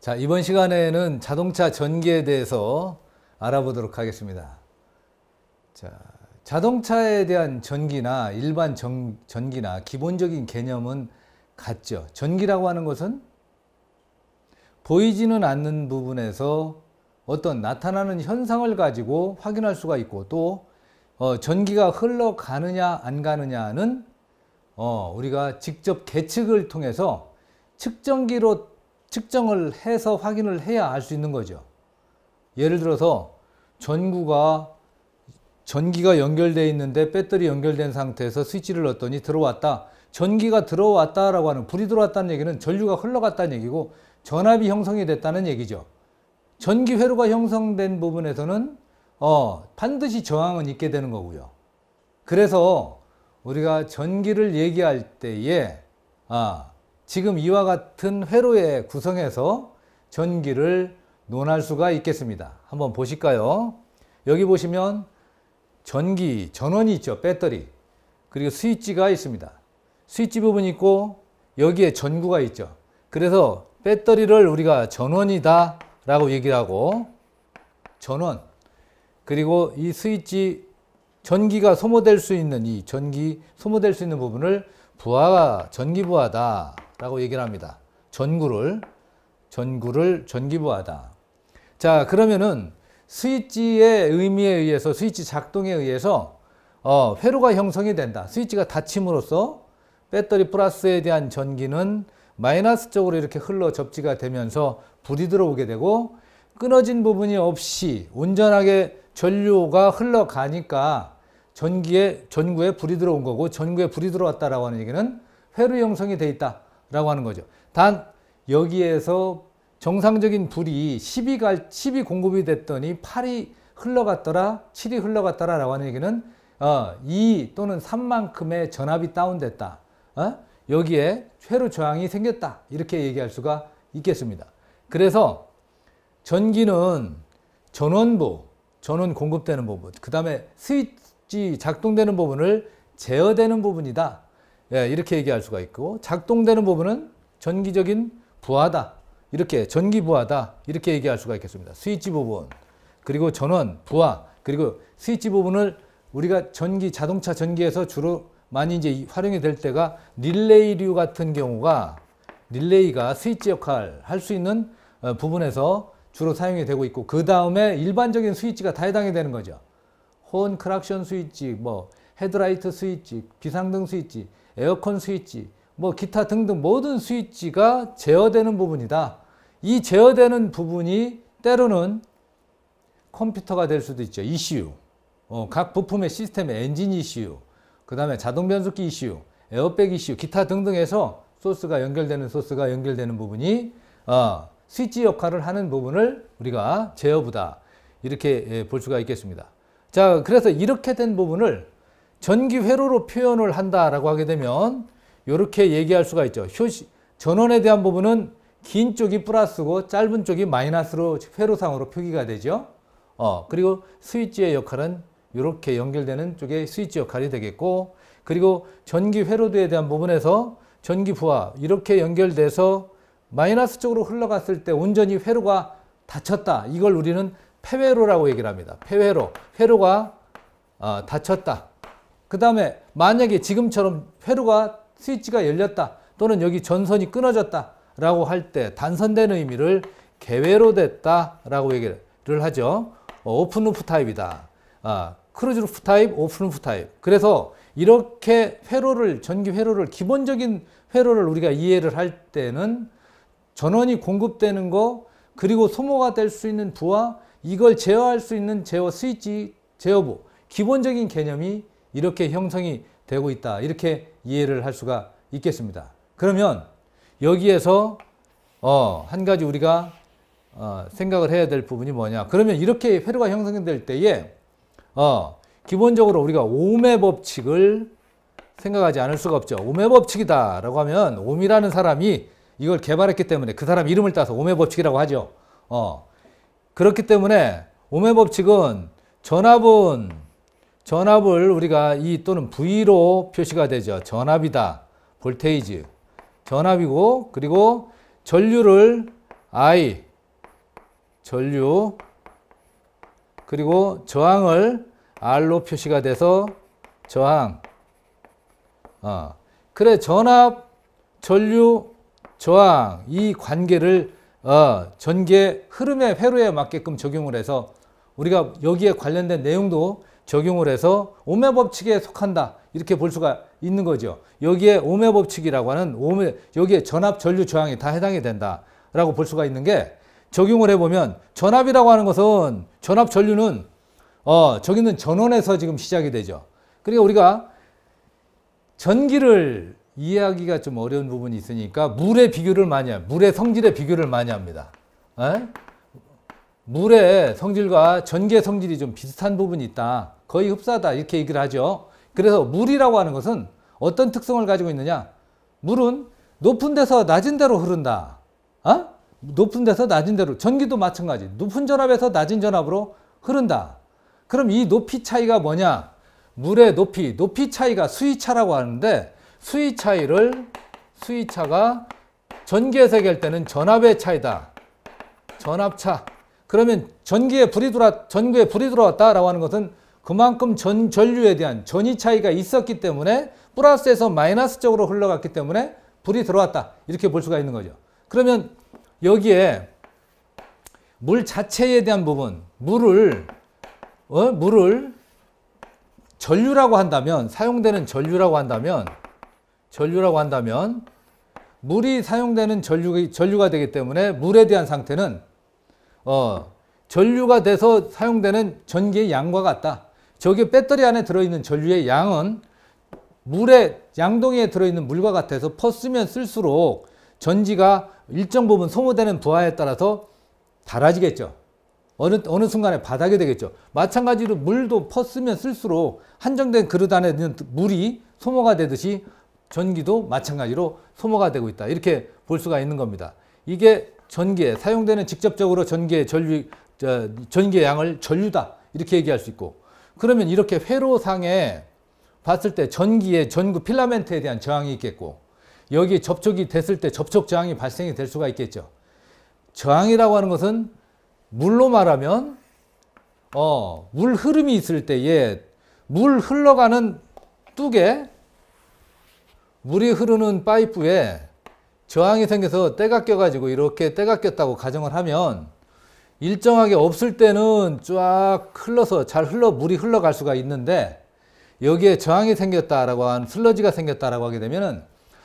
자, 이번 시간에는 자동차 전기에 대해서 알아보도록 하겠습니다. 자, 자동차에 대한 전기나 일반 전, 전기나 기본적인 개념은 같죠. 전기라고 하는 것은 보이지는 않는 부분에서 어떤 나타나는 현상을 가지고 확인할 수가 있고 또 어, 전기가 흘러가느냐 안 가느냐는 어, 우리가 직접 계측을 통해서 측정기로 측정을 해서 확인을 해야 알 수 있는 거죠. 예를 들어서 전구가 전기가 연결되어 있는데 배터리 연결된 상태에서 스위치를 넣었더니 들어왔다. 전기가 들어왔다라고 하는 불이 들어왔다는 얘기는 전류가 흘러갔다는 얘기고 전압이 형성이 됐다는 얘기죠. 전기 회로가 형성된 부분에서는 어, 반드시 저항은 있게 되는 거고요. 그래서 우리가 전기를 얘기할 때에 아, 지금 이와 같은 회로의 구성에서 전기를 논할 수가 있겠습니다. 한번 보실까요? 여기 보시면 전기, 전원이 있죠. 배터리. 그리고 스위치가 있습니다. 스위치 부분이 있고 여기에 전구가 있죠. 그래서 배터리를 우리가 전원이다 라고 얘기를 하고 전원 그리고 이 스위치 전기가 소모될 수 있는 이 전기 소모될 수 있는 부분을 부하 전기 부하다 라고 얘기를 합니다. 전구를, 전구를 전기부하다. 자, 그러면은 스위치의 의미에 의해서, 스위치 작동에 의해서 어, 회로가 형성이 된다. 스위치가 닫힘으로써 배터리 플러스에 대한 전기는 마이너스 쪽으로 이렇게 흘러 접지가 되면서 불이 들어오게 되고 끊어진 부분이 없이 온전하게 전류가 흘러가니까 전기에 전구에 불이 들어온 거고 전구에 불이 들어왔다라고 하는 얘기는 회로 형성이 돼 있다. 라고 하는 거죠. 단 여기에서 정상적인 불이 10이 갈, 10이 공급이 됐더니 8이 흘러갔더라, 7이 흘러갔더라 라고 하는 얘기는 어, 2 또는 3만큼의 전압이 다운됐다. 어? 여기에 최로 저항이 생겼다. 이렇게 얘기할 수가 있겠습니다. 그래서 전기는 전원부, 전원 공급되는 부분, 그 다음에 스위치 작동되는 부분을 제어되는 부분이다. 예, 이렇게 얘기할 수가 있고 작동되는 부분은 전기적인 부하다. 이렇게 전기 부하다. 이렇게 얘기할 수가 있겠습니다. 스위치 부분, 그리고 전원, 부하, 그리고 스위치 부분을 우리가 전기, 자동차 전기에서 주로 많이 이제 활용이 될 때가 릴레이류 같은 경우가 릴레이가 스위치 역할 할 수 있는 어, 부분에서 주로 사용이 되고 있고 그 다음에 일반적인 스위치가 다 해당이 되는 거죠. 혼, 크락션 스위치, 뭐 헤드라이트 스위치, 비상등 스위치 에어컨 스위치, 뭐 기타 등등 모든 스위치가 제어되는 부분이다. 이 제어되는 부분이 때로는 컴퓨터가 될 수도 있죠. ECU, 어, 각 부품의 시스템의 엔진 ECU, 그 다음에 자동 변속기 ECU, 에어백 ECU, 기타 등등에서 소스가 연결되는 소스가 연결되는 부분이 어, 스위치 역할을 하는 부분을 우리가 제어부다 이렇게 예, 볼 수가 있겠습니다. 자, 그래서 이렇게 된 부분을 전기 회로로 표현을 한다라고 하게 되면 이렇게 얘기할 수가 있죠. 효시, 전원에 대한 부분은 긴 쪽이 플러스고 짧은 쪽이 마이너스로 회로상으로 표기가 되죠. 어, 그리고 스위치의 역할은 이렇게 연결되는 쪽의 스위치 역할이 되겠고 그리고 전기 회로도에 대한 부분에서 전기 부하 이렇게 연결돼서 마이너스 쪽으로 흘러갔을 때 온전히 회로가 닫혔다. 이걸 우리는 폐회로라고 얘기를 합니다. 폐회로. 회로가 어, 닫혔다. 그 다음에 만약에 지금처럼 회로가 스위치가 열렸다 또는 여기 전선이 끊어졌다 라고 할 때 단선된 의미를 개회로 됐다 라고 얘기를 하죠. 어, 오픈 루프 타입이다. 아, 크루즈 루프 타입, 오픈 루프 타입. 그래서 이렇게 회로를, 전기 회로를, 기본적인 회로를 우리가 이해를 할 때는 전원이 공급되는 거, 그리고 소모가 될 수 있는 부하, 이걸 제어할 수 있는 제어 스위치, 제어부, 기본적인 개념이 이렇게 형성이 되고 있다. 이렇게 이해를 할 수가 있겠습니다. 그러면 여기에서 어, 한 가지 우리가 어, 생각을 해야 될 부분이 뭐냐. 그러면 이렇게 회로가 형성될 때에 어, 기본적으로 우리가 오매 법칙을 생각하지 않을 수가 없죠. 오매 법칙이다 라고 하면 오미라는 사람이 이걸 개발했기 때문에 그 사람 이름을 따서 오매 법칙이라고 하죠. 어, 그렇기 때문에 오매 법칙은 전압은 전압을 우리가 이 또는 V로 표시가 되죠. 전압이다. 볼테이지. 전압이고 그리고 전류를 I 전류 그리고 저항을 R로 표시가 돼서 저항 어. 그래 전압 전류 저항 이 관계를 어, 전개 흐름의 회로에 맞게끔 적용을 해서 우리가 여기에 관련된 내용도 적용을 해서 오메 법칙에 속한다 이렇게 볼 수가 있는 거죠. 여기에 오메 법칙이라고 하는 오메 여기에 전압, 전류, 저항이 다 해당이 된다라고 볼 수가 있는 게 적용을 해보면 전압이라고 하는 것은 전압, 전류는 어, 저기 있는 전원에서 지금 시작이 되죠. 그러니까 우리가 전기를 이해하기가 좀 어려운 부분이 있으니까 물의 비교를 많이 합니다. 물의 성질의 비교를 많이 합니다. 에? 예? 물의 성질과 전기의 성질이 좀 비슷한 부분이 있다. 거의 흡사하다 이렇게 얘기를 하죠. 그래서 물이라고 하는 것은 어떤 특성을 가지고 있느냐? 물은 높은 데서 낮은 데로 흐른다. 어? 높은 데서 낮은 데로 전기도 마찬가지. 높은 전압에서 낮은 전압으로 흐른다. 그럼 이 높이 차이가 뭐냐? 물의 높이, 높이 차이가 수위차라고 하는데 수위 차이를 수위차가 전기에서 얘기할 때는 전압의 차이다. 전압차. 그러면 전기에 불이 들어 전구에 불이 들어왔다라고 하는 것은 그만큼 전, 전류에 대한 전이 차이가 있었기 때문에 플러스에서 마이너스 쪽으로 흘러갔기 때문에 불이 들어왔다. 이렇게 볼 수가 있는 거죠. 그러면 여기에 물 자체에 대한 부분, 물을, 어? 물을 전류라고 한다면, 사용되는 전류라고 한다면, 전류라고 한다면, 물이 사용되는 전류, 전류가 되기 때문에 물에 대한 상태는, 어, 전류가 돼서 사용되는 전기의 양과 같다. 저게 배터리 안에 들어있는 전류의 양은 물에 양동이에 들어있는 물과 같아서 퍼쓰면 쓸수록 전지가 일정 부분 소모되는 부하에 따라서 달아지겠죠. 어느, 어느 순간에 바닥이 되겠죠. 마찬가지로 물도 퍼쓰면 쓸수록 한정된 그릇 안에 있는 물이 소모가 되듯이 전기도 마찬가지로 소모가 되고 있다. 이렇게 볼 수가 있는 겁니다. 이게 전기에 사용되는 직접적으로 전기의 전류 전기의 양을 전류다. 이렇게 얘기할 수 있고 그러면 이렇게 회로상에 봤을 때전기의 전구 필라멘트에 대한 저항이 있겠고 여기 에 접촉이 됐을 때 접촉 저항이 발생이 될 수가 있겠죠. 저항이라고 하는 것은 물로 말하면 어, 물 흐름이 있을 때에 물 흘러가는 뚝에 물이 흐르는 파이프에 저항이 생겨서 때가 껴가지고 이렇게 때가 꼈다고 가정을 하면 일정하게 없을 때는 쫙 흘러서 잘 흘러 물이 흘러갈 수가 있는데 여기에 저항이 생겼다라고 한 슬러지가 생겼다라고 하게 되면은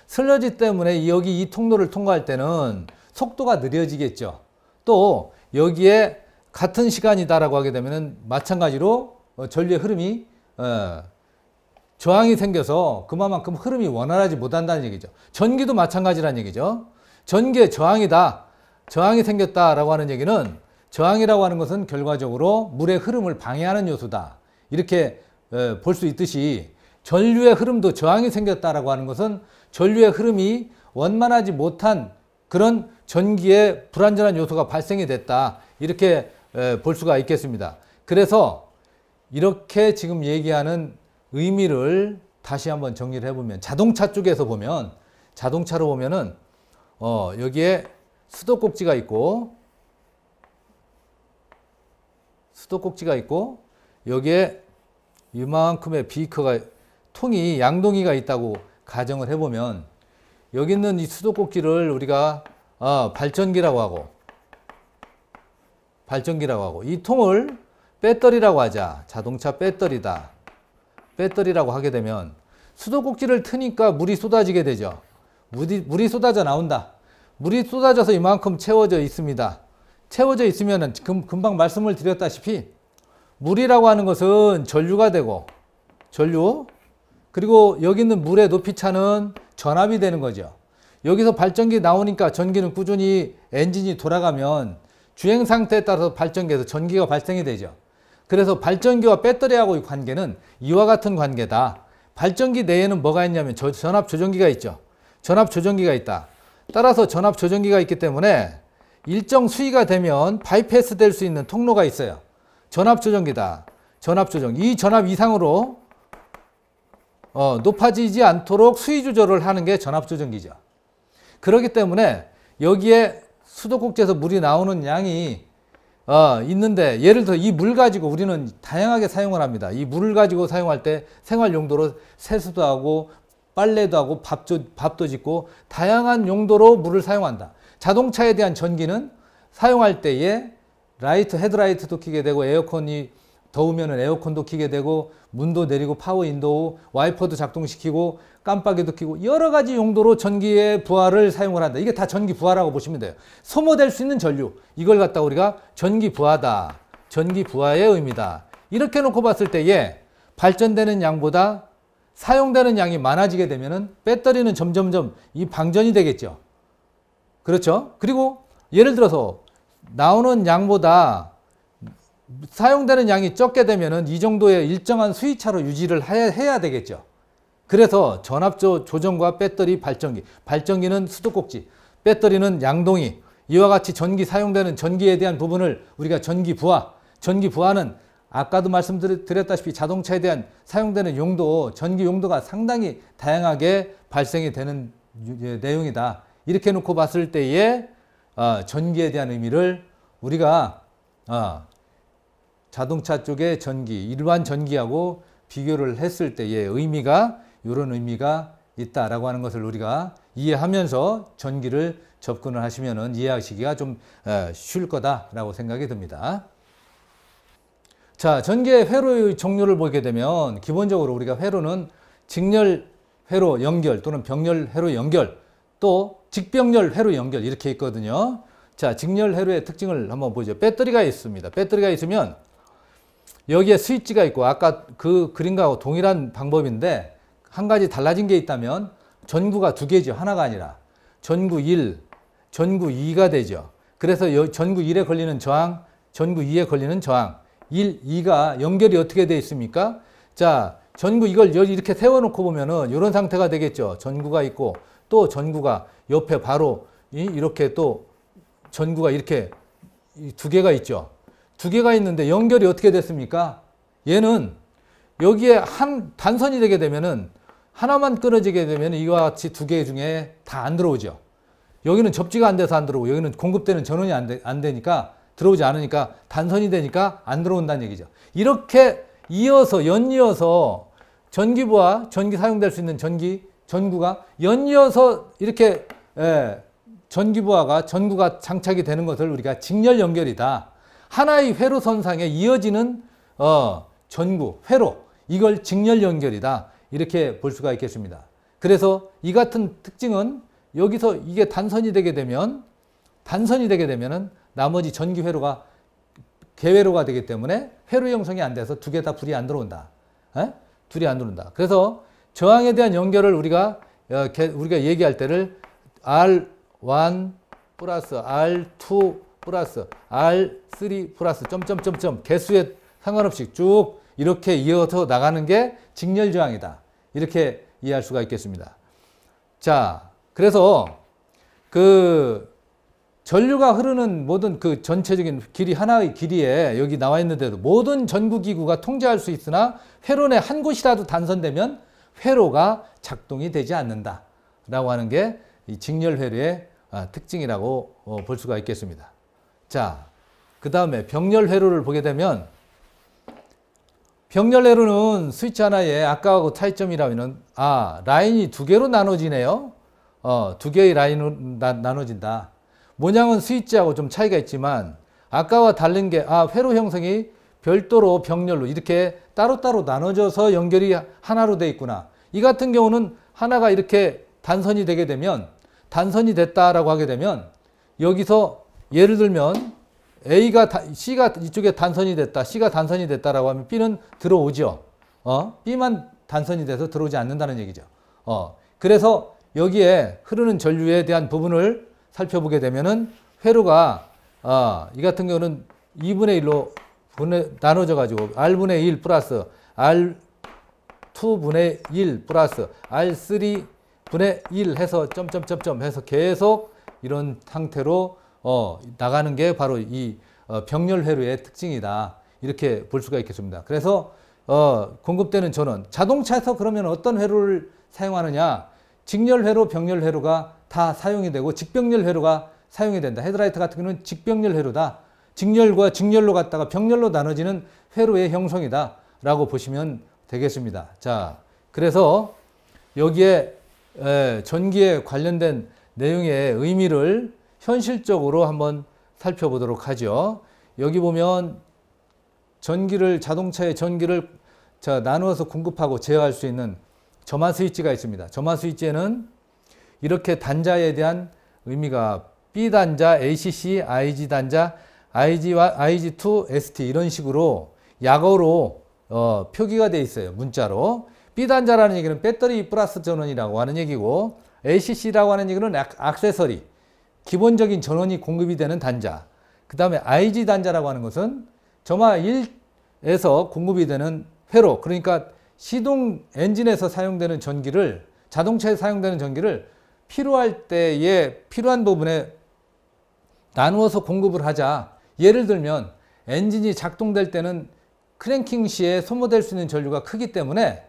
슬러지 때문에 여기 이 통로를 통과할 때는 속도가 느려지겠죠. 또 여기에 같은 시간이다라고 하게 되면은 마찬가지로 어, 전류의 흐름이 어, 저항이 생겨서 그만큼 흐름이 원활하지 못한다는 얘기죠. 전기도 마찬가지란 얘기죠. 전기의 저항이다. 저항이 생겼다라고 하는 얘기는 저항이라고 하는 것은 결과적으로 물의 흐름을 방해하는 요소다. 이렇게 볼 수 있듯이 전류의 흐름도 저항이 생겼다라고 하는 것은 전류의 흐름이 원만하지 못한 그런 전기의 불안전한 요소가 발생이 됐다. 이렇게 볼 수가 있겠습니다. 그래서 이렇게 지금 얘기하는 의미를 다시 한번 정리를 해보면 자동차 쪽에서 보면 자동차로 보면은 어 여기에 수도꼭지가 있고 수도꼭지가 있고 여기에 이만큼의 비커가 통이 양동이가 있다고 가정을 해보면 여기 있는 이 수도꼭지를 우리가 아, 발전기라고 하고 발전기라고 하고 이 통을 배터리라고 하자 자동차 배터리다 배터리라고 하게 되면 수도꼭지를 트니까 물이 쏟아지게 되죠 물이, 물이 쏟아져 나온다 물이 쏟아져서 이만큼 채워져 있습니다 채워져 있으면 금방 말씀을 드렸다시피 물이라고 하는 것은 전류가 되고 전류 그리고 여기 있는 물의 높이 차는 전압이 되는 거죠. 여기서 발전기 나오니까 전기는 꾸준히 엔진이 돌아가면 주행 상태에 따라서 발전기에서 전기가 발생이 되죠. 그래서 발전기와 배터리하고의 관계는 이와 같은 관계다. 발전기 내에는 뭐가 있냐면 전압 조정기가 있죠. 전압 조정기가 있다. 따라서 전압 조정기가 있기 때문에 일정 수위가 되면 바이패스 될 수 있는 통로가 있어요. 전압 조정기다. 전압 조정. 이 전압 이상으로 어, 높아지지 않도록 수위 조절을 하는 게 전압 조정기죠. 그렇기 때문에 여기에 수도꼭지에서 물이 나오는 양이 어, 있는데 예를 들어 이 물 가지고 우리는 다양하게 사용을 합니다. 이 물을 가지고 사용할 때 생활 용도로 세수도 하고 빨래도 하고 밥도, 밥도 짓고 다양한 용도로 물을 사용한다. 자동차에 대한 전기는 사용할 때에 라이트, 헤드라이트도 켜게 되고 에어컨이 더우면 에어컨도 켜게 되고 문도 내리고 파워 인도 와이퍼도 작동시키고 깜빡이도 켜고 여러 가지 용도로 전기의 부하를 사용을 한다. 이게 다 전기 부하라고 보시면 돼요. 소모될 수 있는 전류 이걸 갖다 우리가 전기 부하다. 전기 부하의 의미다. 이렇게 놓고 봤을 때에 발전되는 양보다 사용되는 양이 많아지게 되면 배터리는 점점점 이 방전이 되겠죠. 그렇죠? 그리고 예를 들어서 나오는 양보다 사용되는 양이 적게 되면은 이 정도의 일정한 수위차로 유지를 해야 되겠죠. 그래서 전압조 조정과 배터리 발전기, 발전기는 수도꼭지, 배터리는 양동이, 이와 같이 전기 사용되는 전기에 대한 부분을 우리가 전기 부하, 전기 부하는 아까도 말씀드렸다시피 자동차에 대한 사용되는 용도, 전기 용도가 상당히 다양하게 발생이 되는 예, 내용이다. 이렇게 놓고 봤을 때에 아, 전기에 대한 의미를 우리가 아, 자동차 쪽의 전기, 일반 전기하고 비교를 했을 때의 의미가 이런 의미가 있다라고 하는 것을 우리가 이해하면서 전기를 접근을 하시면 이해하시기가 좀 쉬울 거다라고 생각이 듭니다. 자, 전기의 회로의 종류를 보게 되면 기본적으로 우리가 회로는 직렬 회로 연결 또는 병렬 회로 연결 또 직병렬 회로 연결 이렇게 있거든요. 자, 직렬 회로의 특징을 한번 보죠. 배터리가 있습니다. 배터리가 있으면 여기에 스위치가 있고 아까 그 그림과 동일한 방법인데 한 가지 달라진 게 있다면 전구가 두 개죠. 하나가 아니라 전구 1, 전구 2가 되죠. 그래서 전구 1에 걸리는 저항, 전구 2에 걸리는 저항 1, 2가 연결이 어떻게 되어 있습니까? 자, 전구 이걸 이렇게 세워놓고 보면은 이런 상태가 되겠죠. 전구가 있고 또 전구가 옆에 바로 이렇게 또 전구가 이렇게 두 개가 있죠. 두 개가 있는데 연결이 어떻게 됐습니까? 얘는 여기에 한 단선이 되게 되면은 하나만 끊어지게 되면 이와 같이 두 개 중에 다 안 들어오죠. 여기는 접지가 안 돼서 안 들어오고 여기는 공급되는 전원이 안, 되, 안 되니까 들어오지 않으니까 단선이 되니까 안 들어온다는 얘기죠. 이렇게 이어서 연이어서 전기부와 전기 사용될 수 있는 전기 전구가 연이어서 이렇게 예, 전기부하가 전구가 장착이 되는 것을 우리가 직렬 연결이다. 하나의 회로 선상에 이어지는 어, 전구, 회로 이걸 직렬 연결이다. 이렇게 볼 수가 있겠습니다. 그래서 이 같은 특징은 여기서 이게 단선이 되게 되면 단선이 되게 되면은 나머지 전기 회로가 개회로가 되기 때문에 회로 형성이 안 돼서 두 개 다 불이 안 들어온다. 에? 예? 둘이 안 들어온다. 그래서 저항에 대한 연결을 우리가 어, 우리가 얘기할 때를 R1 플러스 R2 플러스 R3 플러스 점점점점 개수에 상관없이 쭉 이렇게 이어서 나가는 게 직렬 저항이다. 이렇게 이해할 수가 있겠습니다. 자, 그래서 그 전류가 흐르는 모든 그 전체적인 길이 하나의 길이에 여기 나와 있는데도 모든 전구기구가 통제할 수 있으나 회론의 한 곳이라도 단선되면 회로가 작동이 되지 않는다라고 하는 게이 직렬회로의 아, 특징이라고 어, 볼 수가 있겠습니다. 자, 그 다음에 병렬회로를 보게 되면 병렬회로는 스위치 하나에 아까하고 차이점이라면 아 라인이 두 개로 나눠지네요. 어, 두 개의 라인으로 나, 눠진다 모양은 스위치하고 좀 차이가 있지만 아까와 다른 게 아 회로 형성이 별도로 병렬로 이렇게 따로따로 나눠져서 연결이 하나로 돼 있구나. 이 같은 경우는 하나가 이렇게 단선이 되게 되면 단선이 됐다라고 하게 되면 여기서 예를 들면 A가 C가 이쪽에 단선이 됐다. C가 단선이 됐다라고 하면 B는 들어오죠. 어? B만 단선이 돼서 들어오지 않는다는 얘기죠. 어. 그래서 여기에 흐르는 전류에 대한 부분을 살펴보게 되면은 회로가 어, 이 같은 경우는 2분의 1로 분의, 나눠져 가지고 R분의 1 플러스 R2분의 1 플러스 R3분의 1 해서 점점점점 해서 계속 이런 상태로 어, 나가는 게 바로 이 어, 병렬 회로의 특징이다. 이렇게 볼 수가 있겠습니다. 그래서 어, 공급되는 전원, 자동차에서 그러면 어떤 회로를 사용하느냐? 직렬 회로, 병렬 회로가 다 사용이 되고 직병렬 회로가 사용이 된다. 헤드라이트 같은 경우는 직병렬 회로다. 직렬과 직렬로 갔다가 병렬로 나눠지는 회로의 형성이다 라고 보시면 되겠습니다. 자, 그래서 여기에 전기에 관련된 내용의 의미를 현실적으로 한번 살펴보도록 하죠. 여기 보면 전기를 자동차의 전기를 자, 나누어서 공급하고 제어할 수 있는 점화 스위치가 있습니다. 점화 스위치에는 이렇게 단자에 대한 의미가 B 단자, ACC, IG 단자, IG와 IG2, ST 이런 식으로 약어로 어, 표기가 돼 있어요. 문자로. B단자라는 얘기는 배터리 플러스 전원이라고 하는 얘기고 ACC라고 하는 얘기는 액세서리 기본적인 전원이 공급이 되는 단자. 그 다음에 IG 단자라고 하는 것은 점화 1에서 공급이 되는 회로, 그러니까 시동 엔진에서 사용되는 전기를 자동차에 사용되는 전기를 필요할 때에 필요한 부분에 나누어서 공급을 하자. 예를 들면 엔진이 작동될 때는 크랭킹 시에 소모될 수 있는 전류가 크기 때문에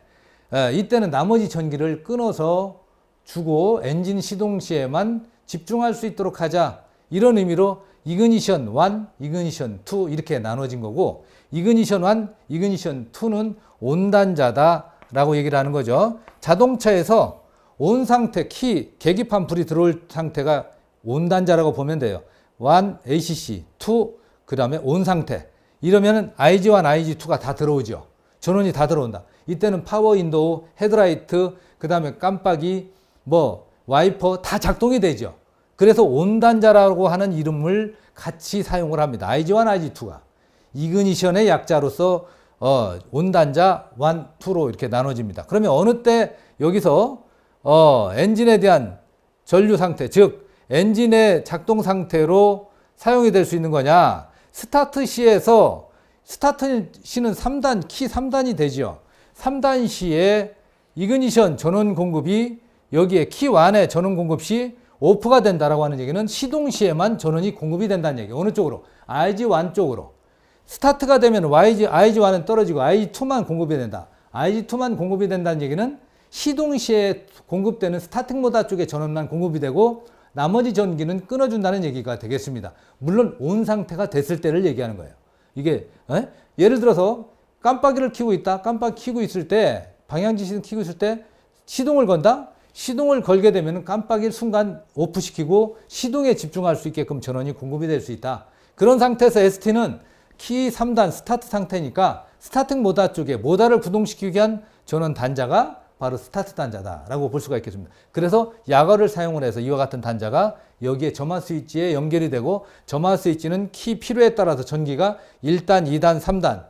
이때는 나머지 전기를 끊어서 주고 엔진 시동 시에만 집중할 수 있도록 하자 이런 의미로 이그니션 1, 이그니션 2 이렇게 나눠진 거고 이그니션 1, 이그니션 2는 온단자다 라고 얘기를 하는 거죠 자동차에서 온 상태, 키, 계기판 불이 들어올 상태가 온단자라고 보면 돼요 1, ACC, 2, 그 다음에 온 상태. 이러면은 IG1, IG2가 다 들어오죠. 전원이 다 들어온다. 이때는 파워 인도우, 헤드라이트, 그 다음에 깜빡이, 뭐 와이퍼 다 작동이 되죠. 그래서 온단자라고 하는 이름을 같이 사용을 합니다. IG1, IG2가. 이그니션의 약자로서 어, 온단자 1, 2로 이렇게 나눠집니다. 그러면 어느 때 여기서 어, 엔진에 대한 전류 상태, 즉 엔진의 작동 상태로 사용이 될 수 있는 거냐 스타트 시에서 스타트 시는 3단 키 3단이 되지요 3단 시에 이그니션 전원 공급이 여기에 키 1의 전원 공급 시 오프가 된다라고 하는 얘기는 시동 시에만 전원이 공급이 된다는 얘기 어느 쪽으로? IG1 쪽으로 스타트가 되면 YG, IG1은 떨어지고 IG2만 공급이 된다 IG2만 공급이 된다는 얘기는 시동 시에 공급되는 스타팅 모드 쪽에 전원만 공급이 되고 나머지 전기는 끊어준다는 얘기가 되겠습니다. 물론 온 상태가 됐을 때를 얘기하는 거예요. 이게 에? 예를 들어서 깜빡이를 켜고 있다. 깜빡 이 키고 있을 때 방향지시등 키고 있을 때 시동을 건다. 시동을 걸게 되면 깜빡이를 순간 오프시키고 시동에 집중할 수 있게끔 전원이 공급이 될 수 있다. 그런 상태에서 ST는 키 3단 스타트 상태니까 스타팅 모다 쪽에 모다를 구동시키기 위한 전원 단자가 바로 스타트 단자다라고 볼 수가 있겠습니다. 그래서 야거를 사용을 해서 이와 같은 단자가 여기에 점화 스위치에 연결이 되고 점화 스위치는 키 필요에 따라서 전기가 1단, 2단, 3단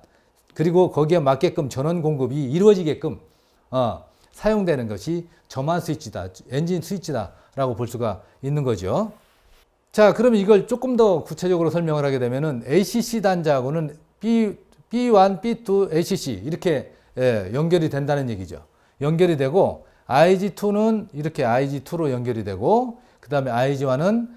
그리고 거기에 맞게끔 전원 공급이 이루어지게끔 어, 사용되는 것이 점화 스위치다, 엔진 스위치다라고 볼 수가 있는 거죠. 자, 그럼 이걸 조금 더 구체적으로 설명을 하게 되면은 ACC 단자하고는 B, B1, B2, ACC 이렇게 예, 연결이 된다는 얘기죠. 연결이 되고 IG2는 이렇게 IG2로 연결이 되고 그 다음에 IG1은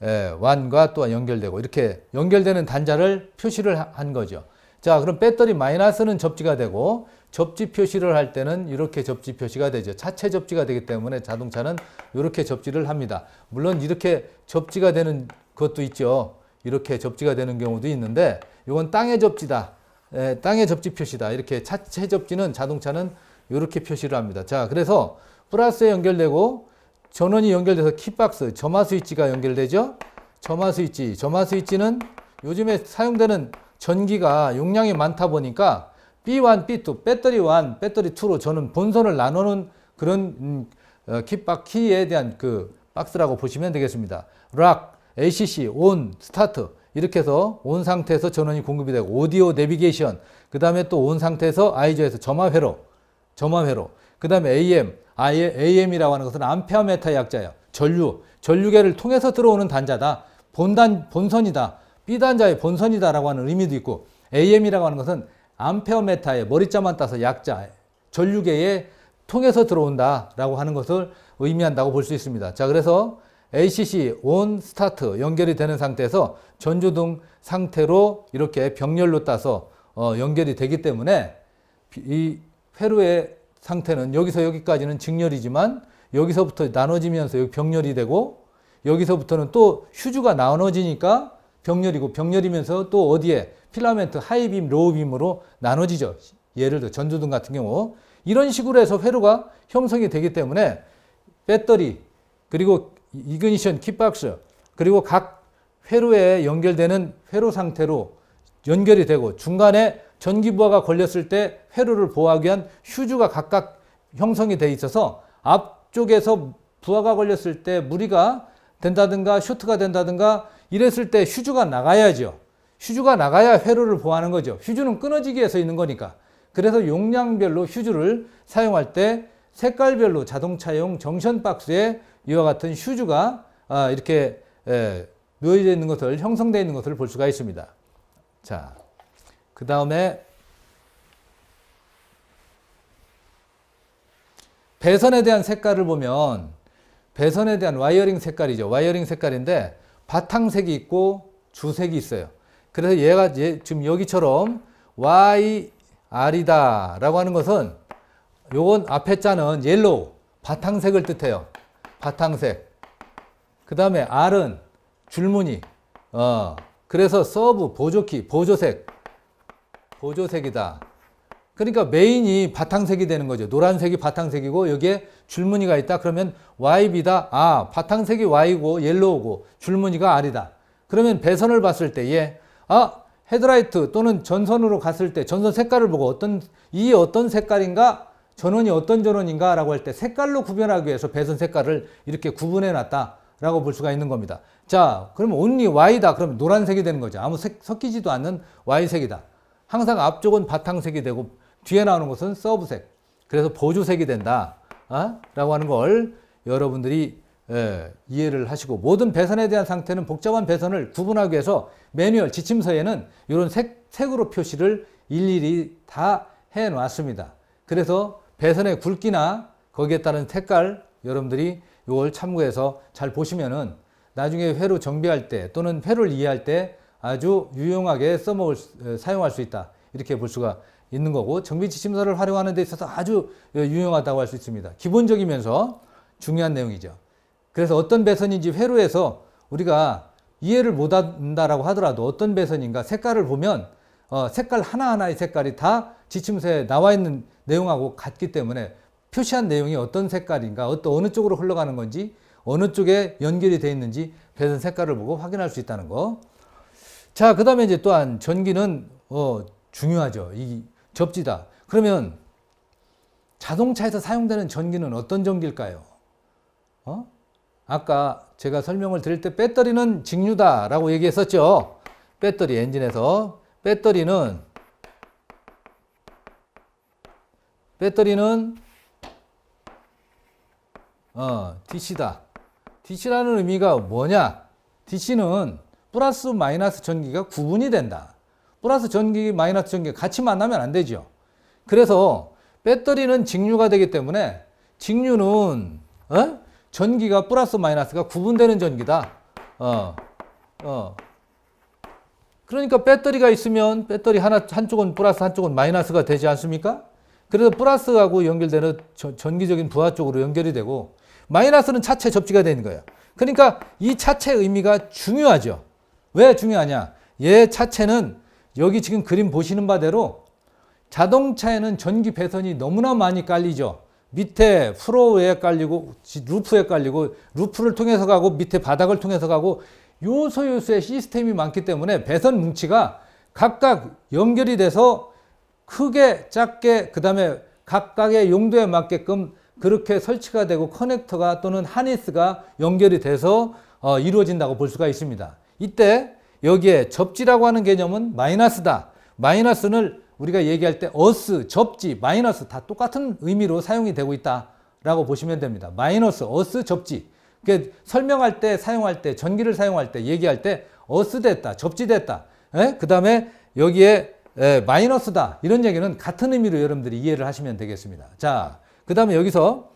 IG1과 또한 연결되고 이렇게 연결되는 단자를 표시를 한 거죠. 자 그럼 배터리 마이너스는 접지가 되고 접지 표시를 할 때는 이렇게 접지 표시가 되죠. 차체 접지가 되기 때문에 자동차는 이렇게 접지를 합니다. 물론 이렇게 접지가 되는 것도 있죠. 이렇게 접지가 되는 경우도 있는데 이건 땅의 접지다. 에, 예, 땅의 접지 표시다. 이렇게 차체 접지는 자동차는 이렇게 표시를 합니다. 자, 그래서 플러스에 연결되고 전원이 연결돼서 키박스, 점화 스위치가 연결되죠. 점화 스위치, 점화 스위치는 요즘에 사용되는 전기가 용량이 많다 보니까 B1, B2, 배터리 1, 배터리 2로 저는 본선을 나누는 그런 음, 어, 키박 키에 대한 그 박스라고 보시면 되겠습니다. 락, ACC, ON, 스타트 이렇게 해서 온 상태에서 전원이 공급이 되고 오디오 내비게이션 그 다음에 또 온 상태에서 아이저에서 점화회로 점화회로 그 다음에 AM AM이라고 하는 것은 암페어메타 약자예요. 전류 전류계를 통해서 들어오는 단자다. 본단 본선이다. B단자의 본선이다라고 하는 의미도 있고 AM이라고 하는 것은 암페어메타의 머리자만 따서 약자 전류계에 통해서 들어온다라고 하는 것을 의미한다고 볼 수 있습니다. 자 그래서 ACC 온 스타트 연결이 되는 상태에서 전조등 상태로 이렇게 병렬로 따서 어, 연결이 되기 때문에 이 회로의 상태는 여기서 여기까지는 직렬이지만 여기서부터 나눠지면서 여기 병렬이 되고 여기서부터는 또 휴즈가 나눠지니까 병렬이고 병렬이면서 또 어디에 필라멘트 하이빔 로우빔으로 나눠지죠. 예를 들어 전조등 같은 경우 이런 식으로 해서 회로가 형성이 되기 때문에 배터리 그리고 이그니션 킥박스 그리고 각 회로에 연결되는 회로 상태로 연결이 되고 중간에 전기부하가 걸렸을 때 회로를 보호하기 위한 휴즈가 각각 형성이 돼 있어서 앞쪽에서 부하가 걸렸을 때 무리가 된다든가 쇼트가 된다든가 이랬을 때 휴즈가 나가야죠. 휴즈가 나가야 회로를 보호하는 거죠. 휴즈는 끊어지기 위해서 있는 거니까. 그래서 용량별로 휴즈를 사용할 때 색깔별로 자동차용 정션 박스에 이와 같은 휴즈가 아, 이렇게 놓여져 예, 있는 것을 형성되어 있는 것을 볼 수가 있습니다. 자, 그 다음에 배선에 대한 색깔을 보면 배선에 대한 와이어링 색깔이죠. 와이어링 색깔인데 바탕색이 있고 주색이 있어요. 그래서 얘가 지금 여기처럼 YR이다 라고 하는 것은 요건 앞에 자는 옐로우 바탕색을 뜻해요. 바탕색. 그 다음에 R은 줄무늬. 어, 그래서 서브, 보조키, 보조색. 보조색이다. 그러니까 메인이 바탕색이 되는 거죠. 노란색이 바탕색이고 여기에 줄무늬가 있다. 그러면 YB다. 아, 바탕색이 Y고 옐로우고 줄무늬가 R이다. 그러면 배선을 봤을 때에 아, 헤드라이트 또는 전선으로 갔을 때 전선 색깔을 보고 어떤 이 어떤 색깔인가 전원이 어떤 전원인가 라고 할 때 색깔로 구별하기 위해서 배선 색깔을 이렇게 구분해 놨다 라고 볼 수가 있는 겁니다 자 그러면 only y다 그러면 노란색이 되는 거죠 아무 색, 섞이지도 않는 y색이다 항상 앞쪽은 바탕색이 되고 뒤에 나오는 것은 서브색 그래서 보조색이 된다 어? 라고 하는 걸 여러분들이 예, 이해를 하시고 모든 배선에 대한 상태는 복잡한 배선을 구분하기 위해서 매뉴얼 지침서에는 이런 색, 색으로 표시를 일일이 다 해놨습니다 그래서 배선의 굵기나 거기에 따른 색깔 여러분들이 이걸 참고해서 잘 보시면은 나중에 회로 정비할 때 또는 회를 이해할 때 아주 유용하게 써먹을 사용할 수 있다 이렇게 볼 수가 있는 거고 정비지 침서를 활용하는 데 있어서 아주 유용하다고 할 수 있습니다. 기본적이면서 중요한 내용이죠. 그래서 어떤 배선인지 회로에서 우리가 이해를 못한다라고 하더라도 어떤 배선인가 색깔을 보면 어 색깔 하나하나의 색깔이 다 지침서에 나와 있는 내용하고 같기 때문에 표시한 내용이 어떤 색깔인가, 어떤 어느 쪽으로 흘러가는 건지, 어느 쪽에 연결이 되어 있는지 배선 색깔을 보고 확인할 수 있다는 거. 자, 그 다음에 이제 또한 전기는 어, 중요하죠. 이 접지다. 그러면 자동차에서 사용되는 전기는 어떤 전기일까요? 어? 아까 제가 설명을 드릴 때 배터리는 직류다라고 얘기했었죠. 배터리 엔진에서 배터리는 배터리는 어, DC다. DC라는 의미가 뭐냐? DC는 플러스 마이너스 전기가 구분이 된다. 플러스 전기 마이너스 전기 가 같이 만나면 안 되죠. 그래서 배터리는 직류가 되기 때문에 직류는 어? 전기가 플러스 마이너스가 구분되는 전기다. 어, 어. 그러니까 배터리가 있으면 배터리 하나 한쪽은 플러스 한쪽은 마이너스가 되지 않습니까? 그래서 플러스하고 연결되는 전기적인 부하 쪽으로 연결이 되고 마이너스는 차체 접지가 되는 거예요. 그러니까 이 차체의 의미가 중요하죠. 왜 중요하냐? 얘 차체는 여기 지금 그림 보시는 바대로 자동차에는 전기 배선이 너무나 많이 깔리죠. 밑에 프로에 깔리고 루프에 깔리고 루프를 통해서 가고 밑에 바닥을 통해서 가고 요소 요소의 시스템이 많기 때문에 배선 뭉치가 각각 연결이 돼서 크게 작게 그 다음에 각각의 용도에 맞게끔 그렇게 설치가 되고 커넥터가 또는 하니스가 연결이 돼서 어, 이루어진다고 볼 수가 있습니다. 이때 여기에 접지라고 하는 개념은 마이너스다. 마이너스는 우리가 얘기할 때 어스, 접지, 마이너스 다 똑같은 의미로 사용이 되고 있다라고 보시면 됩니다. 마이너스, 어스, 접지. 그러니까 설명할 때, 사용할 때, 전기를 사용할 때, 얘기할 때 어스 됐다, 접지 됐다. 예? 그 다음에 여기에 예, 마이너스다. 이런 얘기는 같은 의미로 여러분들이 이해를 하시면 되겠습니다. 자, 그 다음에 여기서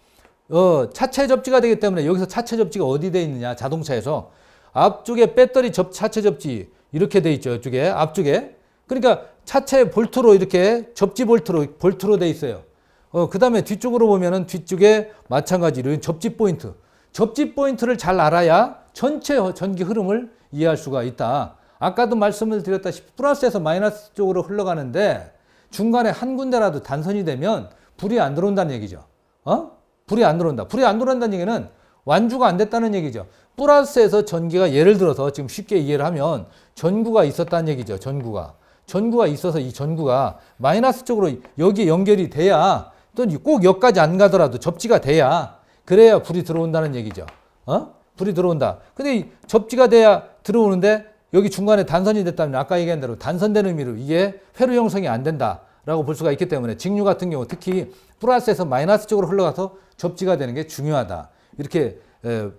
어, 차체 접지가 되기 때문에 여기서 차체 접지가 어디 돼 있느냐 자동차에서 앞쪽에 배터리 접, 차체 접지 이렇게 돼 있죠. 이쪽에 앞쪽에 그러니까 차체 볼트로 이렇게 접지 볼트로 볼트로 돼 있어요. 어, 그 다음에 뒤쪽으로 보면은 뒤쪽에 마찬가지로 접지 포인트 접지 포인트를 잘 알아야 전체 전기 흐름을 이해할 수가 있다. 아까도 말씀을 드렸다시피 플러스에서 마이너스 쪽으로 흘러가는데 중간에 한 군데라도 단선이 되면 불이 안 들어온다는 얘기죠. 어? 불이 안 들어온다. 불이 안 들어온다는 얘기는 완주가 안 됐다는 얘기죠. 플러스에서 전기가 예를 들어서 지금 쉽게 이해를 하면 전구가 있었다는 얘기죠. 전구가. 전구가 있어서 이 전구가 마이너스 쪽으로 여기에 연결이 돼야 또는 꼭 여기까지 안 가더라도 접지가 돼야 그래야 불이 들어온다는 얘기죠. 어? 불이 들어온다. 근데 접지가 돼야 들어오는데 여기 중간에 단선이 됐다면 아까 얘기한 대로 단선된 의미로 이게 회로 형성이 안 된다라고 볼 수가 있기 때문에 직류 같은 경우 특히 플러스에서 마이너스 쪽으로 흘러가서 접지가 되는 게 중요하다. 이렇게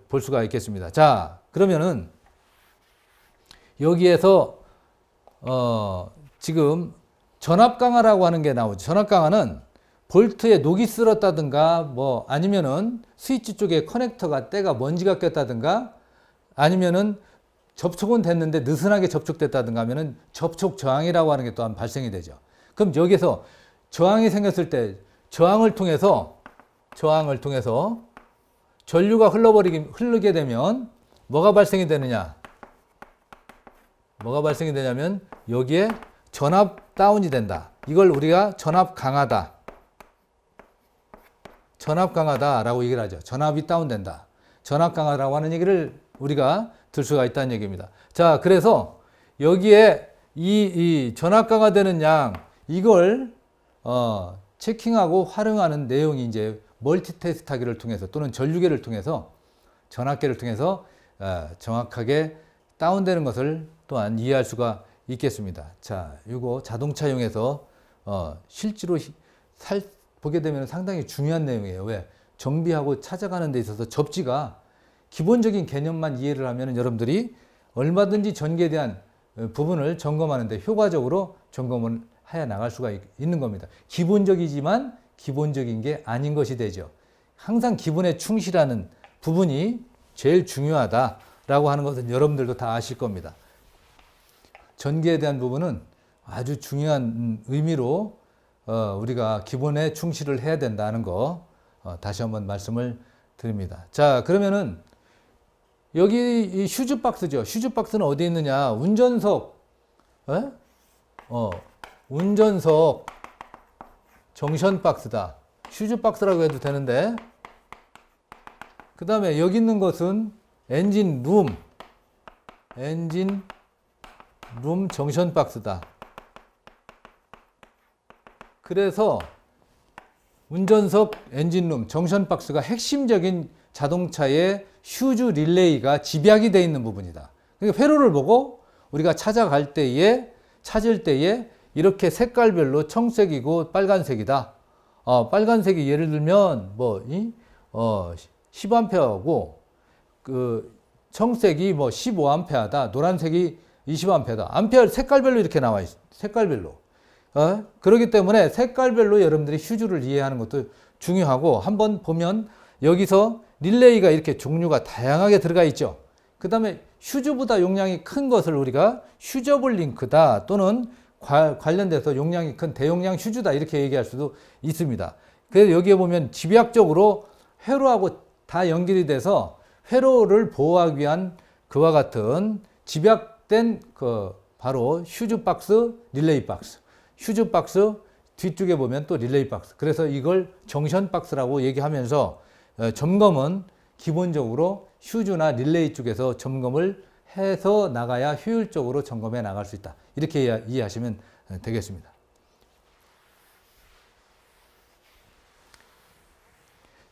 볼 수가 있겠습니다. 자, 그러면은 여기에서 어, 지금 전압 강화라고 하는 게 나오죠. 전압 강화는 볼트에 녹이 쓸었다든가 뭐 아니면은 스위치 쪽에 커넥터가 때가 먼지가 꼈다든가 아니면은 접촉은 됐는데 느슨하게 접촉됐다든가 하면은 접촉 저항이라고 하는 게 또한 발생이 되죠. 그럼 여기서 저항이 생겼을 때 저항을 통해서 저항을 통해서 전류가 흘러버리기 흐르게 되면 뭐가 발생이 되느냐? 뭐가 발생이 되냐면 여기에 전압 다운이 된다. 이걸 우리가 전압 강하다. 전압 강하다라고 얘기를 하죠. 전압이 다운된다. 전압 강하다고 하는 얘기를 우리가 들 수가 있다는 얘기입니다. 자, 그래서 여기에 이, 이 전압가가 되는 양 이걸 어, 체킹하고 활용하는 내용이 이제 멀티테스트하기를 통해서 또는 전류계를 통해서 전압계를 통해서 어, 정확하게 다운되는 것을 또한 이해할 수가 있겠습니다. 자, 이거 자동차용에서 어, 실제로 살, 보게 되면 상당히 중요한 내용이에요. 왜? 정비하고 찾아가는 데 있어서 접지가 기본적인 개념만 이해를 하면 여러분들이 얼마든지 전기에 대한 어, 부분을 점검하는데 효과적으로 점검을 하여 나갈 수가 있는 겁니다. 기본적이지만 기본적인 게 아닌 것이 되죠. 항상 기본에 충실하는 부분이 제일 중요하다라고 하는 것은 여러분들도 다 아실 겁니다. 전기에 대한 부분은 아주 중요한 의미로 어, 우리가 기본에 충실을 해야 된다는 거 어, 다시 한번 말씀을 드립니다. 자, 그러면은 여기 이 슈즈박스죠. 슈즈박스는 어디 있느냐. 운전석. 에? 어. 운전석. 정션박스다. 슈즈박스라고 해도 되는데. 그 다음에 여기 있는 것은 엔진 룸. 엔진 룸 정션박스다. 그래서 운전석 엔진룸 정션박스가 핵심적인 자동차의 휴즈 릴레이가 집약이 되어 있는 부분이다. 그러니까 회로를 보고 우리가 찾아갈 때에 찾을 때에 이렇게 색깔별로 청색이고 빨간색이다. 어, 빨간색이 예를 들면 뭐 이, 어, 10A고 그 청색이 뭐 15A다. 노란색이 20A다. 암페어 색깔별로 이렇게 나와 있어. 색깔별로. 어? 그렇기 때문에 색깔별로 여러분들이 휴즈를 이해하는 것도 중요하고 한번 보면 여기서 릴레이가 이렇게 종류가 다양하게 들어가 있죠. 그 다음에 휴즈보다 용량이 큰 것을 우리가 휴저블 링크다 또는 과, 관련돼서 용량이 큰 대용량 휴즈다 이렇게 얘기할 수도 있습니다. 그래서 여기에 보면 집약적으로 회로하고 다 연결이 돼서 회로를 보호하기 위한 그와 같은 집약된 그 바로 휴즈 박스, 릴레이 박스, 휴즈 박스 뒤쪽에 보면 또 릴레이 박스. 그래서 이걸 정션 박스라고 얘기하면서 어, 점검은 기본적으로 휴즈나 릴레이 쪽에서 점검을 해서 나가야 효율적으로 점검해 나갈 수 있다. 이렇게 이해하시면 어, 되겠습니다.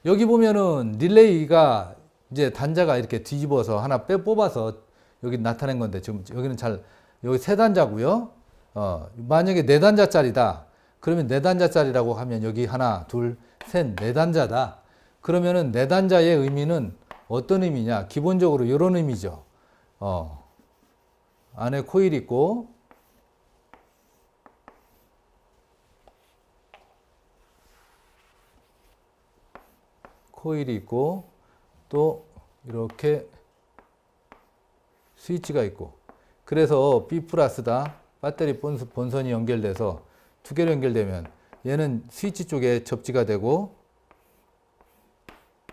여기 보면은 릴레이가 이제 단자가 이렇게 뒤집어서 하나 빼 뽑아서 여기 나타낸 건데 지금 여기는 잘 여기 세 단자고요. 어, 만약에 네 단자짜리다. 그러면 네 단자짜리라고 하면 여기 하나, 둘, 셋, 네 단자다. 그러면은 내단자의 의미는 어떤 의미냐? 기본적으로 이런 의미죠. 어. 안에 코일 있고 코일이 있고 또 이렇게 스위치가 있고 그래서 B 플러스다 배터리 본선이 연결돼서 두 개로 연결되면 얘는 스위치 쪽에 접지가 되고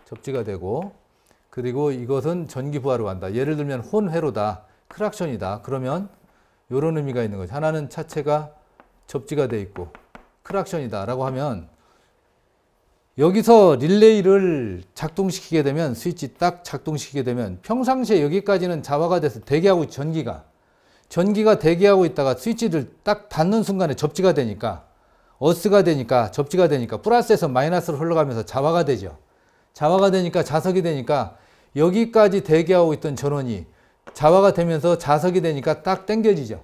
접지가 되고 그리고 이것은 전기 부하로 간다. 예를 들면 혼회로다. 크락션이다. 그러면 이런 의미가 있는 거죠. 하나는 차체가 접지가 돼 있고 크락션이다 라고 하면 여기서 릴레이를 작동시키게 되면 스위치 딱 작동시키게 되면 평상시에 여기까지는 자화가 돼서 대기하고 전기가 전기가 대기하고 있다가 스위치를 딱 닿는 순간에 접지가 되니까 어스가 되니까 접지가 되니까 플러스에서 마이너스로 흘러가면서 자화가 되죠. 자화가 되니까 자석이 되니까 여기까지 대기하고 있던 전원이 자화가 되면서 자석이 되니까 딱 당겨지죠.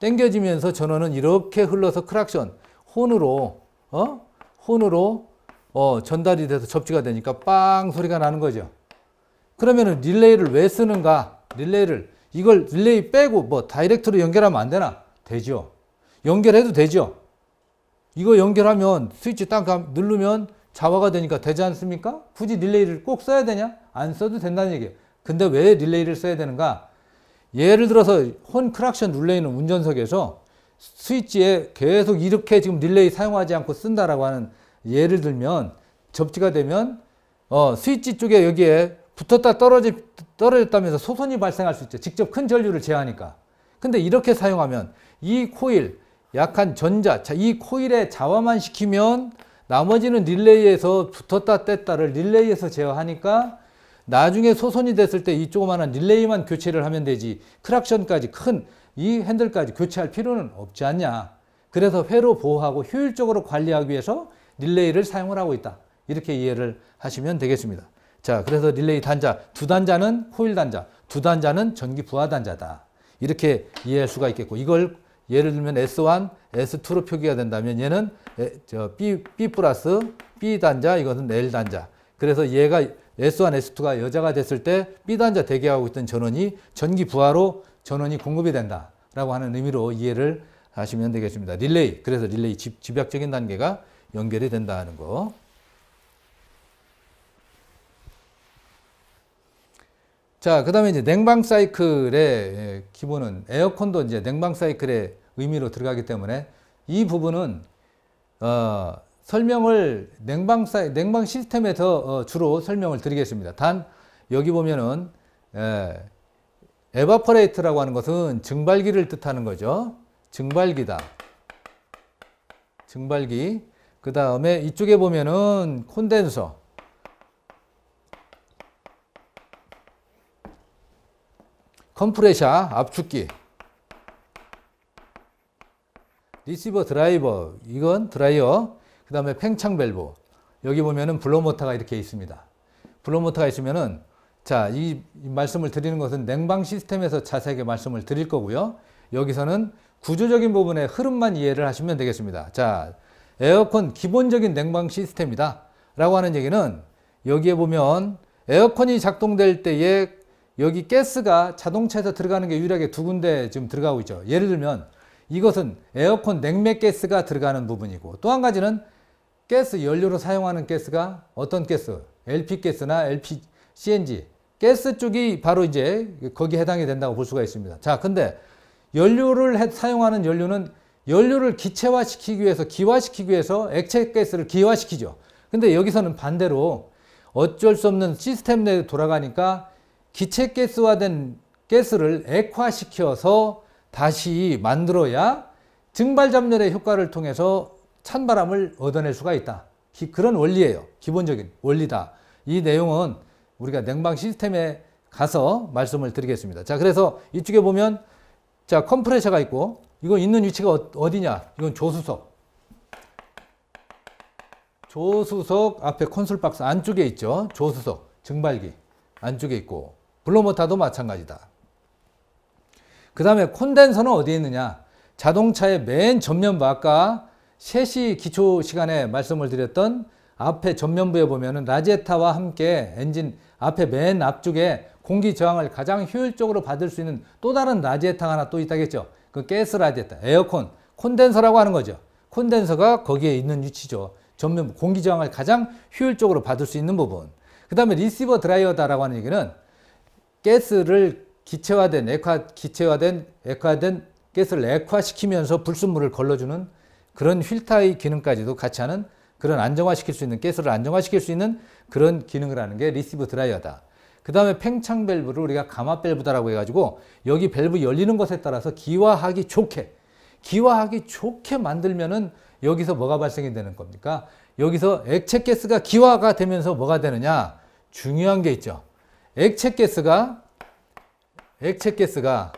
당겨지면서 전원은 이렇게 흘러서 크락션 혼으로 어? 혼으로 어, 전달이 돼서 접지가 되니까 빵 소리가 나는 거죠. 그러면은 릴레이를 왜 쓰는가? 릴레이를 이걸 릴레이 빼고 뭐 다이렉트로 연결하면 안 되나? 되죠. 연결해도 되죠. 이거 연결하면 스위치 딱 누르면 자화가 되니까 되지 않습니까? 굳이 릴레이를 꼭 써야 되냐? 안 써도 된다는 얘기예요. 근데 왜 릴레이를 써야 되는가? 예를 들어서 혼 크락션 릴레이는 운전석에서 스위치에 계속 이렇게 지금 릴레이 사용하지 않고 쓴다라고 하는 예를 들면 접지가 되면 어, 스위치 쪽에 여기에 붙었다 떨어지, 떨어졌다면서 소선이 발생할 수 있죠. 직접 큰 전류를 제하니까. 근데 이렇게 사용하면 이 코일, 약한 전자, 이코일에 자화만 시키면 나머지는 릴레이에서 붙었다 뗐다를 릴레이에서 제어하니까 나중에 소손이 됐을 때 이 조그마한 릴레이만 교체를 하면 되지 크락션까지 큰 이 핸들까지 교체할 필요는 없지 않냐. 그래서 회로 보호하고 효율적으로 관리하기 위해서 릴레이를 사용을 하고 있다. 이렇게 이해를 하시면 되겠습니다. 자, 그래서 릴레이 단자, 두 단자는 코일 단자, 두 단자는 전기 부하 단자다. 이렇게 이해할 수가 있겠고 이걸 예를 들면 S1, S2로 표기가 된다면 얘는 B, B 플러스 B 단자, 이것은 L 단자. 그래서 얘가 S1, S2가 여자가 됐을 때 B 단자 대기하고 있던 전원이 전기 부하로 전원이 공급이 된다. 라고 하는 의미로 이해를 하시면 되겠습니다. 릴레이. 그래서 릴레이 집, 집약적인 단계가 연결이 된다는 거. 자, 그 다음에 이제 냉방 사이클의 예, 기본은 에어컨도 이제 냉방 사이클의 의미로 들어가기 때문에 이 부분은 어, 설명을 냉방 사이 냉방 시스템에서 어, 주로 설명을 드리겠습니다. 단 여기 보면은 에, 예, 에바퍼레이트라고 하는 것은 증발기를 뜻하는 거죠. 증발기다. 증발기. 그 다음에 이쪽에 보면은 콘덴서. 컴프레셔 압축기 리시버 드라이버 이건 드라이어 그 다음에 팽창 밸브 여기 보면은 블로모터가 이렇게 있습니다 블로모터가 있으면은 자이 말씀을 드리는 것은 냉방 시스템에서 자세하게 말씀을 드릴 거고요 여기서는 구조적인 부분의 흐름만 이해를 하시면 되겠습니다 자 에어컨 기본적인 냉방 시스템이다 라고 하는 얘기는 여기에 보면 에어컨이 작동될 때의 여기 가스가 자동차에서 들어가는 게 유일하게 두 군데 지금 들어가고 있죠. 예를 들면 이것은 에어컨 냉매 가스가 들어가는 부분이고 또 한 가지는 가스 연료로 사용하는 가스가 어떤 가스? LP 가스나 LP CNG 가스 쪽이 바로 이제 거기에 해당이 된다고 볼 수가 있습니다. 자, 근데 연료를 해, 사용하는 연료는 연료를 기체화시키기 위해서 기화시키기 위해서 액체 가스를 기화시키죠. 근데 여기서는 반대로 어쩔 수 없는 시스템 내에 돌아가니까 기체 가스화된 가스를 액화시켜서 다시 만들어야 증발 잡열의 효과를 통해서 찬바람을 얻어낼 수가 있다. 기, 그런 원리예요. 기본적인 원리다. 이 내용은 우리가 냉방 시스템에 가서 말씀을 드리겠습니다. 자, 그래서 이쪽에 보면 자, 컴프레셔가 있고 이거 있는 위치가 어, 어디냐? 이건 조수석. 조수석 앞에 콘솔 박스 안쪽에 있죠. 조수석 증발기 안쪽에 있고 블로모타도 마찬가지다. 그 다음에 콘덴서는 어디에 있느냐? 자동차의 맨 전면부 아까 3시 기초 시간에 말씀을 드렸던 앞에 전면부에 보면은 라제타와 함께 엔진 앞에 맨 앞쪽에 공기 저항을 가장 효율적으로 받을 수 있는 또 다른 라제타가 하나 또 있다겠죠. 그 가스 라제타, 에어컨, 콘덴서라고 하는 거죠. 콘덴서가 거기에 있는 위치죠. 전면 공기 저항을 가장 효율적으로 받을 수 있는 부분. 그 다음에 리시버 드라이어다라고 하는 얘기는 가스를 기체화된 액화 기체화된 액화된 가스를 액화시키면서 불순물을 걸러주는 그런 필터의 기능까지도 같이 하는 그런 안정화시킬 수 있는 가스를 안정화시킬 수 있는 그런 기능을 하는 게 리시브 드라이어다. 그 다음에 팽창 밸브를 우리가 감압 밸브다라고 해가지고 여기 밸브 열리는 것에 따라서 기화하기 좋게 기화하기 좋게 만들면은 여기서 뭐가 발생이 되는 겁니까? 여기서 액체 가스가 기화가 되면서 뭐가 되느냐? 중요한 게 있죠. 액체 가스가 액체 가스가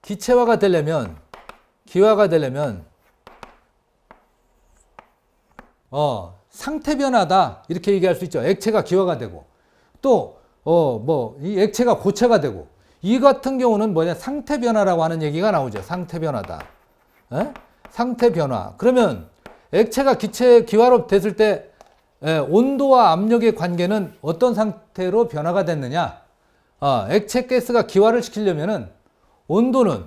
기체화가 되려면 기화가 되려면 어, 상태 변화다 이렇게 얘기할 수 있죠. 액체가 기화가 되고 또 어, 뭐 이 액체가 고체가 되고 이 같은 경우는 뭐냐 상태 변화라고 하는 얘기가 나오죠. 상태 변화다. 에? 상태 변화. 그러면 액체가 기체 기화로 됐을 때 예, 온도와 압력의 관계는 어떤 상태로 변화가 됐느냐 아, 액체 가스가 기화를 시키려면 온도는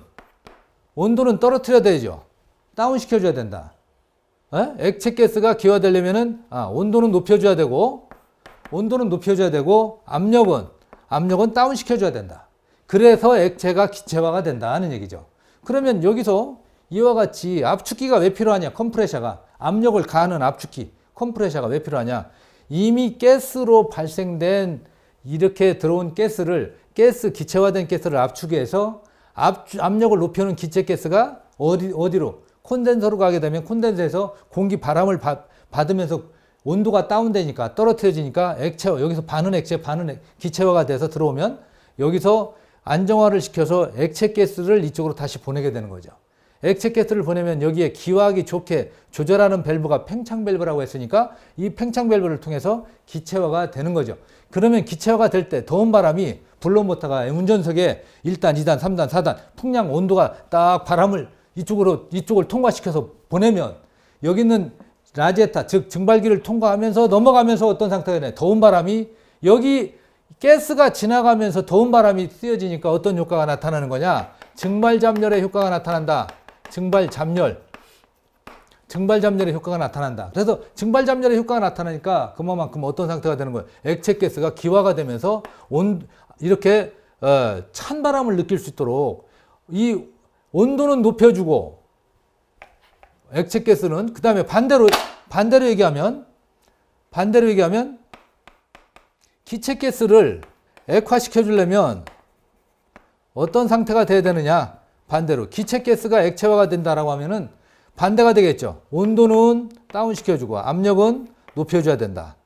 온도는 떨어뜨려야 되죠 다운 시켜줘야 된다 에? 예? 액체 가스가 기화되려면 아, 온도는 높여줘야 되고 온도는 높여줘야 되고 압력은 압력은 다운 시켜줘야 된다 그래서 액체가 기체화가 된다는 얘기죠 그러면 여기서 이와 같이 압축기가 왜 필요하냐 컴프레셔가 압력을 가하는 압축기 컴프레셔가 왜 필요하냐? 이미 가스로 발생된 이렇게 들어온 가스를 가스 기체화된 가스를 압축해서 압, 압력을 높여는 기체 가스가 어디 어디로 콘덴서로 가게 되면 콘덴서에서 공기 바람을 받, 받으면서 온도가 다운되니까 떨어뜨려지니까 액체 여기서 반은 액체 반은 기체화가 돼서 들어오면 여기서 안정화를 시켜서 액체 가스를 이쪽으로 다시 보내게 되는 거죠. 액체 가스를 보내면 여기에 기화하기 좋게 조절하는 밸브가 팽창 밸브라고 했으니까 이 팽창 밸브를 통해서 기체화가 되는 거죠. 그러면 기체화가 될 때 더운 바람이 블로모터가 운전석에 1단, 2단, 3단, 4단 풍량 온도가 딱 바람을 이쪽으로 이쪽을 통과시켜서 보내면 여기 있는 라제타 즉 증발기를 통과하면서 넘어가면서 어떤 상태가 되요 더운 바람이 여기 가스가 지나가면서 더운 바람이 쓰여지니까 어떤 효과가 나타나는 거냐? 증발잡렬의 효과가 나타난다. 증발 잠열 증발 잠열의 효과가 나타난다. 그래서 증발 잠열의 효과가 나타나니까 그만큼 어떤 상태가 되는 거예요? 액체 가스가 기화가 되면서 온 이렇게 어, 찬 바람을 느낄 수 있도록 이 온도는 높여주고 액체 가스는 그 다음에 반대로 반대로 얘기하면 반대로 얘기하면 기체 가스를 액화시켜 주려면 어떤 상태가 돼야 되느냐 반대로 기체 가스가 액체화가 된다라고 하면은 반대가 되겠죠. 온도는 다운시켜주고 압력은 높여줘야 된다.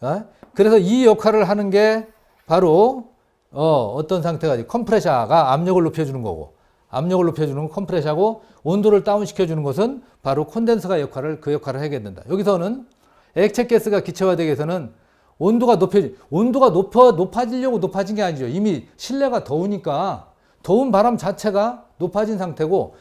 어? 그래서 이 역할을 하는 게 바로 어, 떤 상태가 지 컴프레셔가 압력을 높여주는 거고 압력을 높여주는 건 컴프레셔고 온도를 다운시켜주는 것은 바로 콘덴서가 역할을 그 역할을 하게 된다. 여기서는 액체 가스가 기체화되기 위해서는 온도가 높여 온도가 높아 높아지려고 높아진 게 아니죠. 이미 실내가 더우니까 더운 바람 자체가 높아진 상태고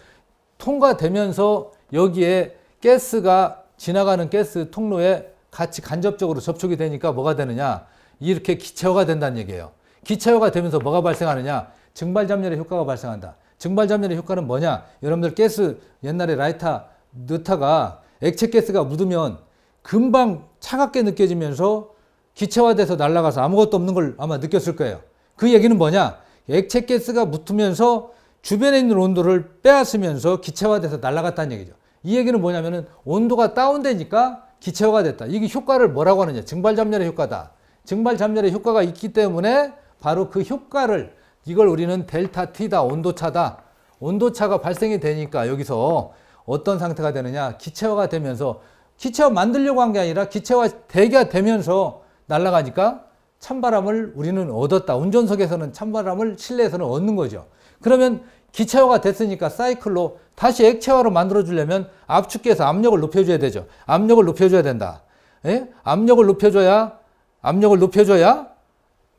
통과되면서 여기에 가스가 지나가는 가스 통로에 같이 간접적으로 접촉이 되니까 뭐가 되느냐 이렇게 기체화가 된다는 얘기예요 기체화가 되면서 뭐가 발생하느냐 증발잡열의 효과가 발생한다 증발잡열의 효과는 뭐냐 여러분들 가스 옛날에 라이터 넣다가 액체 가스가 묻으면 금방 차갑게 느껴지면서 기체화돼서 날아가서 아무것도 없는 걸 아마 느꼈을 거예요 그 얘기는 뭐냐 액체 가스가 붙으면서 주변에 있는 온도를 빼앗으면서 기체화돼서 날아갔다는 얘기죠. 이 얘기는 뭐냐면은 온도가 다운되니까 기체화가 됐다. 이게 효과를 뭐라고 하느냐? 증발 잠렬의 효과다. 증발 잠렬의 효과가 있기 때문에 바로 그 효과를 이걸 우리는 델타 T다. 온도차다. 온도차가 발생이 되니까 여기서 어떤 상태가 되느냐? 기체화가 되면서 기체화 만들려고 한 게 아니라 기체화 대기가 되면서 날아가니까 찬바람을 우리는 얻었다. 운전석에서는 찬바람을 실내에서는 얻는 거죠. 그러면 기체화가 됐으니까 사이클로 다시 액체화로 만들어 주려면 압축기에서 압력을 높여줘야 되죠. 압력을 높여줘야 된다. 예? 압력을 높여줘야 압력을 높여줘야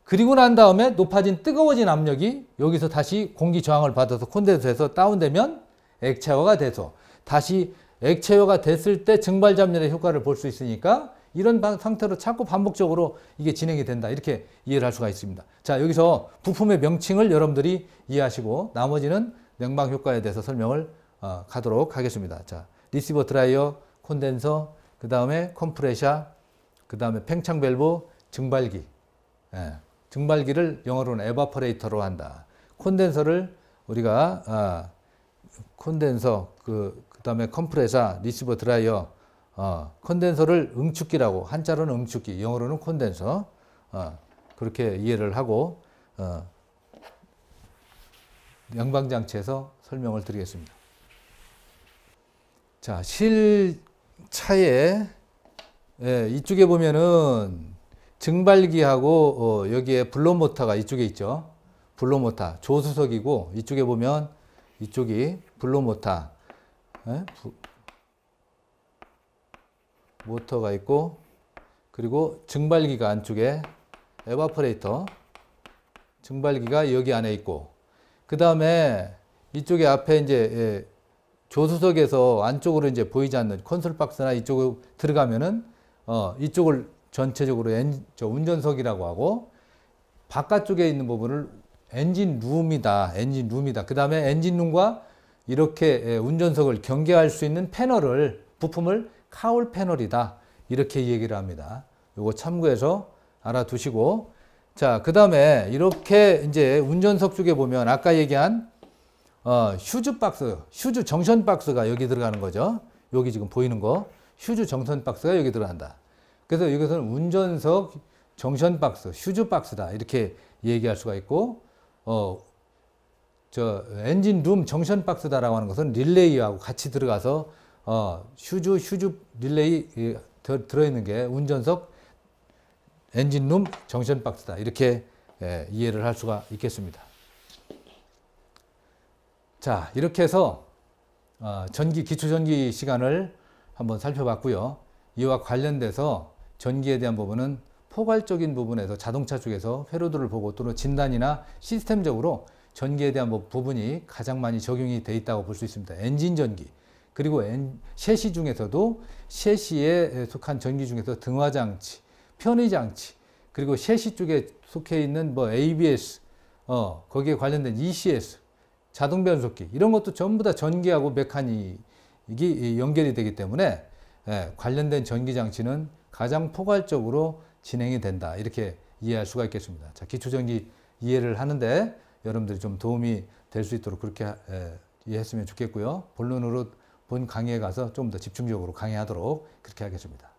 그리고 난 다음에 높아진 뜨거워진 압력이 여기서 다시 공기 저항을 받아서 콘덴서에서 다운되면 액체화가 돼서 다시 액체화가 됐을 때증발잡열의 효과를 볼 수 있으니까 이런 방, 상태로 자꾸 반복적으로 이게 진행이 된다. 이렇게 이해를 할 수가 있습니다. 자, 여기서 부품의 명칭을 여러분들이 이해하시고 나머지는 냉방 효과에 대해서 설명을 어, 가도록 하겠습니다. 자, 리시버 드라이어, 콘덴서, 그 다음에 컴프레셔, 그 다음에 팽창 밸브, 증발기. 예, 증발기를 영어로는 에바퍼레이터로 한다. 콘덴서를 우리가 아, 콘덴서, 그, 그 다음에 컴프레셔, 리시버 드라이어, 어, 콘덴서를 응축기라고 한자로는 응축기, 영어로는 콘덴서 어, 그렇게 이해를 하고 어, 영방장치에서 설명을 드리겠습니다. 자, 실차에 예, 이쪽에 보면은 증발기하고 어, 여기에 블로모터가 이쪽에 있죠. 블로모터 조수석이고 이쪽에 보면 이쪽이 블로모터 예? 모터가 있고 그리고 증발기가 안쪽에 에바퍼레이터 증발기가 여기 안에 있고 그 다음에 이쪽에 앞에 이제 예, 조수석에서 안쪽으로 이제 보이지 않는 콘솔 박스나 이쪽으로 들어가면은 어 이쪽을 전체적으로 엔, 저 운전석이라고 하고 바깥쪽에 있는 부분을 엔진 룸이다 엔진 룸이다 그 다음에 엔진 룸과 이렇게 예, 운전석을 경계할 수 있는 패널을 부품을 카울 패널이다. 이렇게 얘기를 합니다. 요거 참고해서 알아두시고 자, 그 다음에 이렇게 이제 운전석 쪽에 보면 아까 얘기한 어, 휴즈 박스, 휴즈 정션 박스가 여기 들어가는 거죠. 여기 지금 보이는 거. 휴즈 정션 박스가 여기 들어간다. 그래서 여기서는 운전석 정션 박스, 휴즈 박스다. 이렇게 얘기할 수가 있고, 어, 저 엔진 룸 정션 박스다라고 하는 것은 릴레이하고 같이 들어가서 어, 휴즈 휴즈 릴레이 이, 들, 어있는게 운전석 엔진룸 정션 박스다 이렇게 예, 이해를 할 수가 있겠습니다. 자 이렇게 해서 어, 전기 기초 전기 시간을 한번 살펴봤고요. 이와 관련돼서 전기에 대한 부분은 포괄적인 부분에서 자동차 쪽에서 회로도를 보고 또는 진단이나 시스템적으로 전기에 대한 부분이 가장 많이 적용이 되어 있다고 볼 수 있습니다. 엔진 전기, 그리고 셋시 중에서도 셋시에 속한 전기 중에서 등화장치, 편의장치, 그리고 셋시 쪽에 속해 있는 뭐 ABS, 어, 거기에 관련된 ECS, 자동 변속기 이런 것도 전부 다 전기하고 메카닉이 연결이 되기 때문에 예, 관련된 전기 장치는 가장 포괄적으로 진행이 된다 이렇게 이해할 수가 있겠습니다. 자, 기초 전기 이해를 하는데 여러분들이 좀 도움이 될 수 있도록 그렇게 예, 이해했으면 좋겠고요. 본론으로 본 강의에 가서 좀 더 집중적으로 강의하도록 그렇게 하겠습니다.